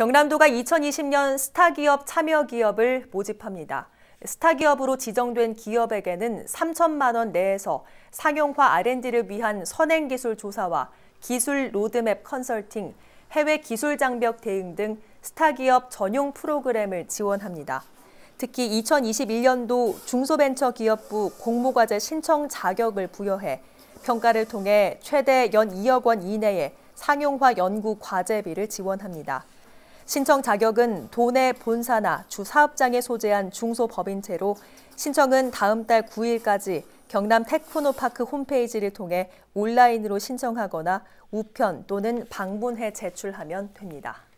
경남도가 2020년 스타기업 참여기업을 모집합니다. 스타기업으로 지정된 기업에게는 3천만 원 내에서 상용화 R&D를 위한 선행기술 조사와 기술 로드맵 컨설팅, 해외 기술 장벽 대응 등 스타기업 전용 프로그램을 지원합니다. 특히 2021년도 중소벤처기업부 공모과제 신청 자격을 부여해 평가를 통해 최대 연 2억 원 이내의 상용화 연구 과제비를 지원합니다. 신청 자격은 도내 본사나 주 사업장에 소재한 중소법인체로 신청은 다음 달 9일까지 경남 테크노파크 홈페이지를 통해 온라인으로 신청하거나 우편 또는 방문해 제출하면 됩니다.